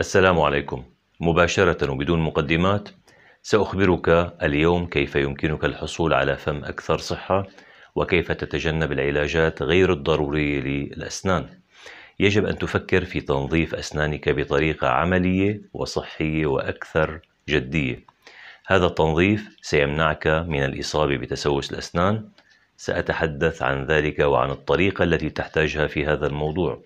السلام عليكم مباشرة وبدون مقدمات سأخبرك اليوم كيف يمكنك الحصول على فم أكثر صحة وكيف تتجنب العلاجات غير الضرورية للأسنان يجب أن تفكر في تنظيف أسنانك بطريقة عملية وصحية وأكثر جدية هذا التنظيف سيمنعك من الإصابة بتسوس الأسنان سأتحدث عن ذلك وعن الطريقة التي تحتاجها في هذا الموضوع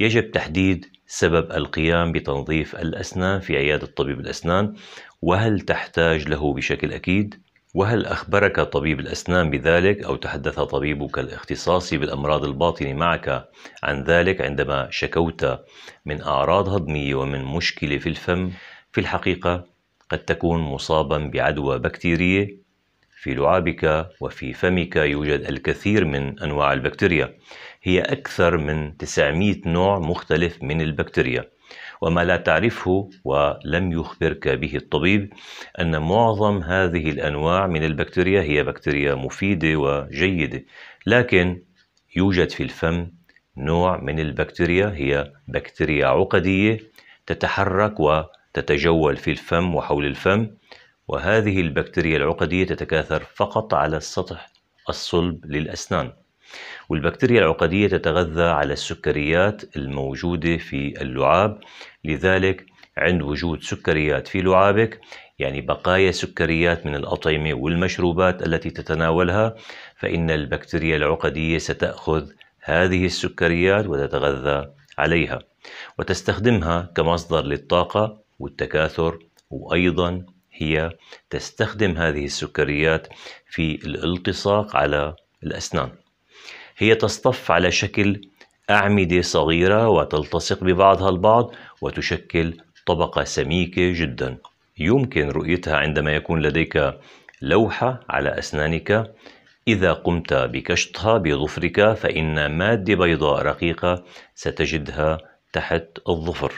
يجب تحديد سبب القيام بتنظيف الأسنان في عيادة طبيب الأسنان وهل تحتاج له بشكل أكيد؟ وهل أخبرك طبيب الأسنان بذلك أو تحدث طبيبك الاختصاصي بالأمراض الباطنة معك عن ذلك عندما شكوت من أعراض هضمية ومن مشكلة في الفم؟ في الحقيقة قد تكون مصابا بعدوى بكتيرية في لعابك وفي فمك يوجد الكثير من أنواع البكتيريا هي أكثر من 900 نوع مختلف من البكتيريا وما لا تعرفه ولم يخبرك به الطبيب أن معظم هذه الأنواع من البكتيريا هي بكتيريا مفيدة وجيدة لكن يوجد في الفم نوع من البكتيريا هي بكتيريا عقدية تتحرك وتتجول في الفم وحول الفم وهذه البكتيريا العقدية تتكاثر فقط على السطح الصلب للأسنان والبكتيريا العقدية تتغذى على السكريات الموجودة في اللعاب لذلك عند وجود سكريات في لعابك يعني بقايا سكريات من الأطعمة والمشروبات التي تتناولها فإن البكتيريا العقدية ستأخذ هذه السكريات وتتغذى عليها وتستخدمها كمصدر للطاقة والتكاثر وأيضا هي تستخدم هذه السكريات في الالتصاق على الأسنان هي تصطف على شكل أعمدة صغيرة وتلتصق ببعضها البعض وتشكل طبقة سميكة جدا يمكن رؤيتها عندما يكون لديك لوحة على أسنانك إذا قمت بكشطها بظفرك فإن مادة بيضاء رقيقة ستجدها تحت الظفر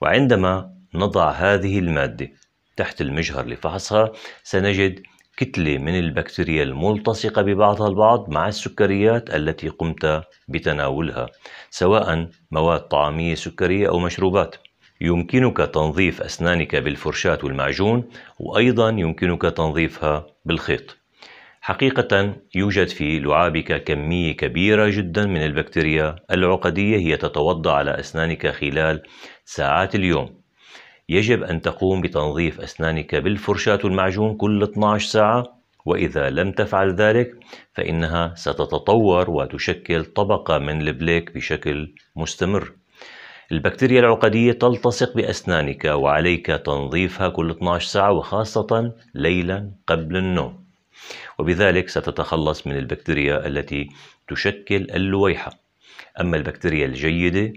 وعندما نضع هذه المادة تحت المجهر لفحصها سنجد كتلة من البكتيريا الملتصقة ببعضها البعض مع السكريات التي قمت بتناولها سواء مواد طعامية سكرية أو مشروبات يمكنك تنظيف أسنانك بالفرشاة والمعجون وأيضا يمكنك تنظيفها بالخيط حقيقة يوجد في لعابك كمية كبيرة جدا من البكتيريا العقدية هي تتوضع على أسنانك خلال ساعات اليوم يجب أن تقوم بتنظيف أسنانك بالفرشاة والمعجون كل 12 ساعة وإذا لم تفعل ذلك فإنها ستتطور وتشكل طبقة من البليك بشكل مستمر البكتيريا العقدية تلتصق بأسنانك وعليك تنظيفها كل 12 ساعة وخاصة ليلا قبل النوم وبذلك ستتخلص من البكتيريا التي تشكل اللويحة أما البكتيريا الجيدة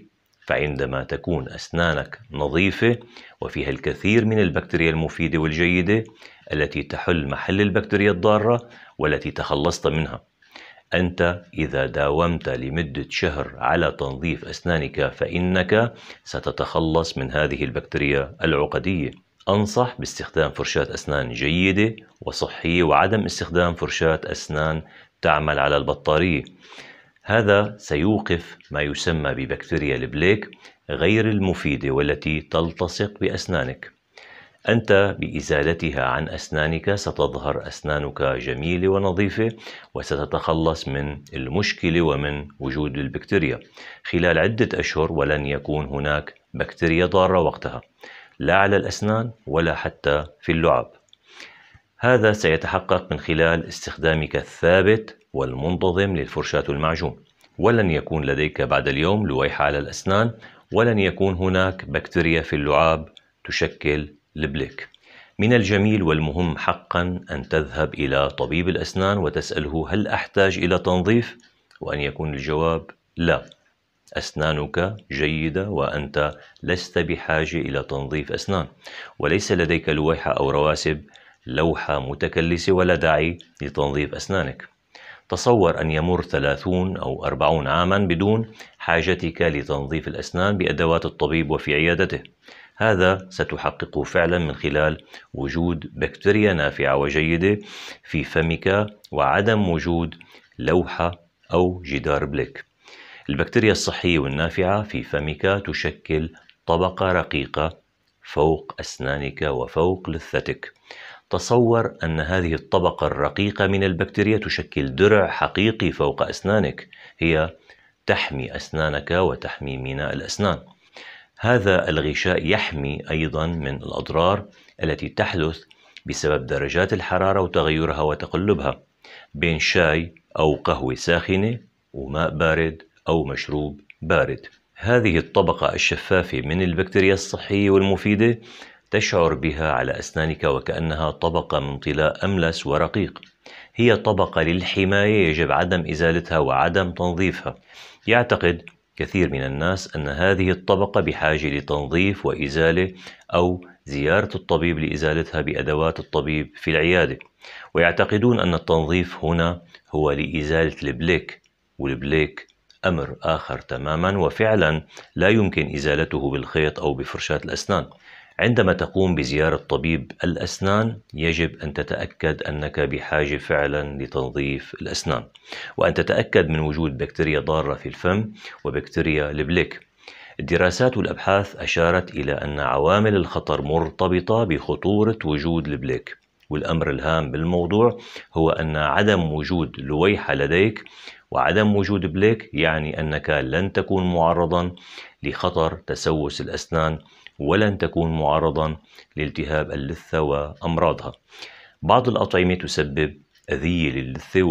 فعندما تكون أسنانك نظيفة وفيها الكثير من البكتيريا المفيدة والجيدة التي تحل محل البكتيريا الضارة والتي تخلصت منها أنت إذا داومت لمدة شهر على تنظيف أسنانك فإنك ستتخلص من هذه البكتيريا العقدية أنصح باستخدام فرشاة أسنان جيدة وصحية وعدم استخدام فرشاة أسنان تعمل على البطارية هذا سيوقف ما يسمى ببكتيريا البليك غير المفيدة والتي تلتصق بأسنانك أنت بإزالتها عن أسنانك ستظهر أسنانك جميلة ونظيفة وستتخلص من المشكلة ومن وجود البكتيريا خلال عدة أشهر ولن يكون هناك بكتيريا ضارة وقتها لا على الأسنان ولا حتى في اللعب هذا سيتحقق من خلال استخدامك الثابت والمنتظم للفرشاة المعجون ولن يكون لديك بعد اليوم لويحة على الأسنان ولن يكون هناك بكتيريا في اللعاب تشكل البليك من الجميل والمهم حقا أن تذهب إلى طبيب الأسنان وتسأله هل أحتاج إلى تنظيف؟ وأن يكون الجواب لا أسنانك جيدة وأنت لست بحاجة إلى تنظيف أسنان وليس لديك لويحة أو رواسب لوحة متكلسة ولا داعي لتنظيف أسنانك تصور أن يمر 30 أو 40 عاما بدون حاجتك لتنظيف الأسنان بأدوات الطبيب وفي عيادته هذا ستحققه فعلا من خلال وجود بكتيريا نافعة وجيدة في فمك وعدم وجود لوحة أو جدار بليك البكتيريا الصحية والنافعة في فمك تشكل طبقة رقيقة فوق أسنانك وفوق لثتك تصور أن هذه الطبقة الرقيقة من البكتيريا تشكل درع حقيقي فوق أسنانك هي تحمي أسنانك وتحمي ميناء الأسنان هذا الغشاء يحمي أيضا من الأضرار التي تحدث بسبب درجات الحرارة وتغيرها وتقلبها بين شاي أو قهوة ساخنة وماء بارد أو مشروب بارد هذه الطبقة الشفافة من البكتيريا الصحية والمفيدة تشعر بها على أسنانك وكأنها طبقة من طلاء أملس ورقيق هي طبقة للحماية يجب عدم إزالتها وعدم تنظيفها يعتقد كثير من الناس أن هذه الطبقة بحاجة لتنظيف وإزالة أو زيارة الطبيب لإزالتها بأدوات الطبيب في العيادة ويعتقدون أن التنظيف هنا هو لإزالة البليك والبليك أمر آخر تماما وفعلا لا يمكن إزالته بالخيط أو بفرشاة الأسنان عندما تقوم بزيارة طبيب الأسنان يجب أن تتأكد أنك بحاجة فعلا لتنظيف الأسنان وأن تتأكد من وجود بكتيريا ضارة في الفم وبكتيريا البليك الدراسات والأبحاث أشارت إلى أن عوامل الخطر مرتبطة بخطورة وجود البليك والأمر الهام بالموضوع هو أن عدم وجود لويحة لديك وعدم وجود بليك يعني أنك لن تكون معرضا لخطر تسوس الأسنان ولن تكون معرضا لالتهاب اللثة وأمراضها بعض الأطعمة تسبب أذية للثة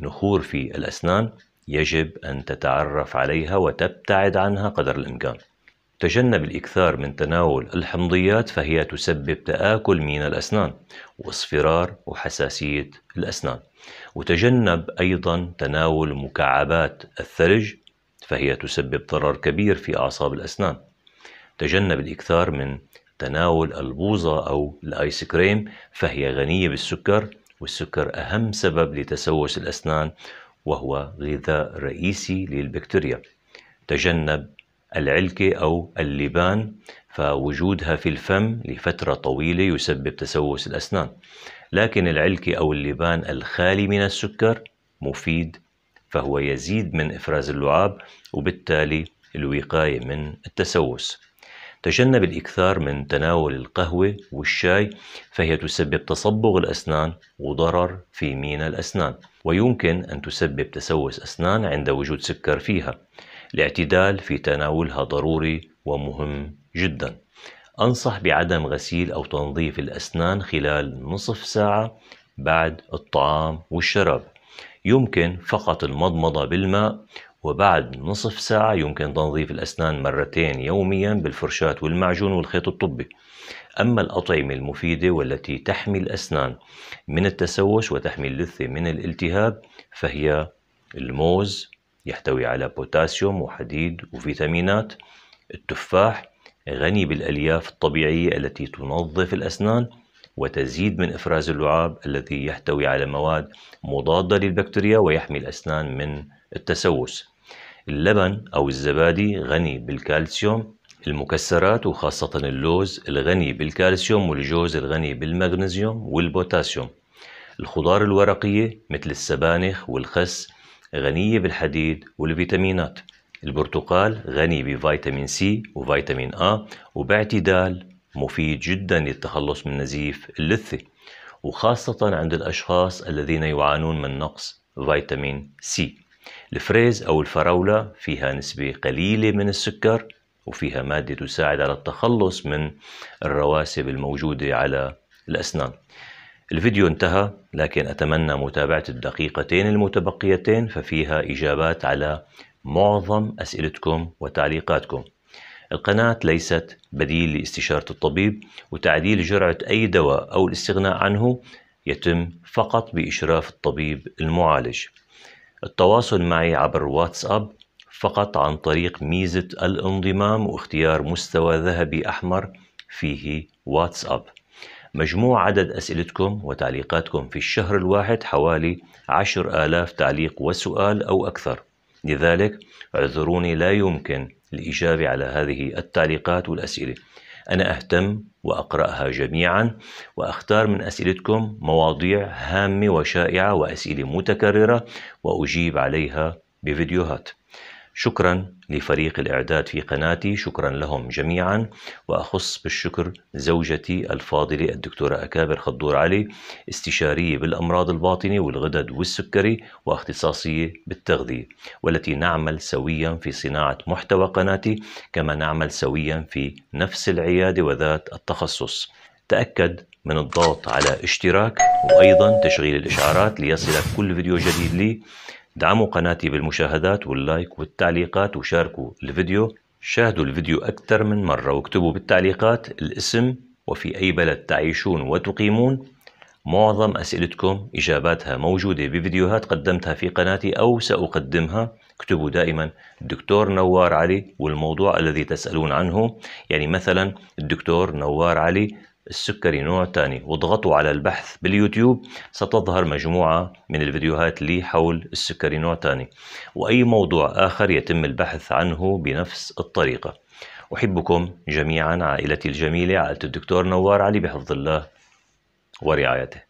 ونخور في الأسنان يجب أن تتعرف عليها وتبتعد عنها قدر الإمكان تجنب الإكثار من تناول الحمضيات فهي تسبب تآكل من الأسنان واصفرار وحساسية الأسنان وتجنب أيضا تناول مكعبات الثلج فهي تسبب ضرر كبير في أعصاب الأسنان تجنب الإكثار من تناول البوظة أو الآيس كريم فهي غنية بالسكر والسكر أهم سبب لتسوس الأسنان وهو غذاء رئيسي للبكتيريا تجنب العلكة أو اللبان فوجودها في الفم لفترة طويلة يسبب تسوس الأسنان لكن العلكة أو اللبان الخالي من السكر مفيد فهو يزيد من إفراز اللعاب وبالتالي الوقاية من التسوس تجنب الإكثار من تناول القهوة والشاي فهي تسبب تصبغ الأسنان وضرر في مينا الأسنان ويمكن أن تسبب تسوس أسنان عند وجود سكر فيها الاعتدال في تناولها ضروري ومهم جدا أنصح بعدم غسيل أو تنظيف الأسنان خلال نصف ساعة بعد الطعام والشراب يمكن فقط المضمضة بالماء وبعد نصف ساعة يمكن تنظيف الأسنان مرتين يوميا بالفرشاة والمعجون والخيط الطبي أما الأطعمة المفيدة والتي تحمي الأسنان من التسوس وتحمي اللثة من الالتهاب فهي الموز يحتوي على بوتاسيوم وحديد وفيتامينات التفاح غني بالألياف الطبيعية التي تنظف الأسنان وتزيد من إفراز اللعاب الذي يحتوي على مواد مضادة للبكتيريا ويحمي الأسنان من التسوس اللبن أو الزبادي غني بالكالسيوم المكسرات وخاصة اللوز الغني بالكالسيوم والجوز الغني بالمغنيسيوم والبوتاسيوم الخضار الورقية مثل السبانخ والخس غنية بالحديد والفيتامينات البرتقال غني بفيتامين سي وفيتامين آ وباعتدال مفيد جدا للتخلص من نزيف اللثة وخاصة عند الأشخاص الذين يعانون من نقص فيتامين سي الفريز أو الفراولة فيها نسبة قليلة من السكر وفيها مادة تساعد على التخلص من الرواسب الموجودة على الأسنان الفيديو انتهى لكن أتمنى متابعة الدقيقتين المتبقيتين ففيها إجابات على معظم أسئلتكم وتعليقاتكم القناة ليست بديل لاستشارة الطبيب وتعديل جرعة أي دواء أو الاستغناء عنه يتم فقط بإشراف الطبيب المعالج التواصل معي عبر واتساب فقط عن طريق ميزة الانضمام واختيار مستوى ذهبي أحمر فيه واتساب مجموع عدد أسئلتكم وتعليقاتكم في الشهر الواحد حوالي عشر آلاف تعليق وسؤال أو أكثر لذلك اعذروني لا يمكن الإجابة على هذه التعليقات والأسئلة أنا أهتم وأقرأها جميعا وأختار من أسئلتكم مواضيع هامة وشائعة وأسئلة متكررة وأجيب عليها بفيديوهات شكرا لفريق الإعداد في قناتي شكرا لهم جميعا وأخص بالشكر زوجتي الفاضلة الدكتورة أكابر خضور علي استشارية بالأمراض الباطنة والغدد والسكري واختصاصية بالتغذية والتي نعمل سويا في صناعة محتوى قناتي كما نعمل سويا في نفس العيادة وذات التخصص تأكد من الضغط على اشتراك وأيضا تشغيل الإشعارات ليصلك كل فيديو جديد لي دعموا قناتي بالمشاهدات واللايك والتعليقات وشاركوا الفيديو شاهدوا الفيديو أكثر من مرة واكتبوا بالتعليقات الاسم وفي أي بلد تعيشون وتقيمون معظم أسئلتكم إجاباتها موجودة بفيديوهات قدمتها في قناتي أو سأقدمها اكتبوا دائما الدكتور نوار علي والموضوع الذي تسألون عنه يعني مثلا الدكتور نوار علي السكري نوع تاني واضغطوا على البحث باليوتيوب ستظهر مجموعة من الفيديوهات لي حول السكري نوع تاني وأي موضوع آخر يتم البحث عنه بنفس الطريقة أحبكم جميعا عائلتي الجميلة عائلة الدكتور نوار علي بحفظ الله ورعايته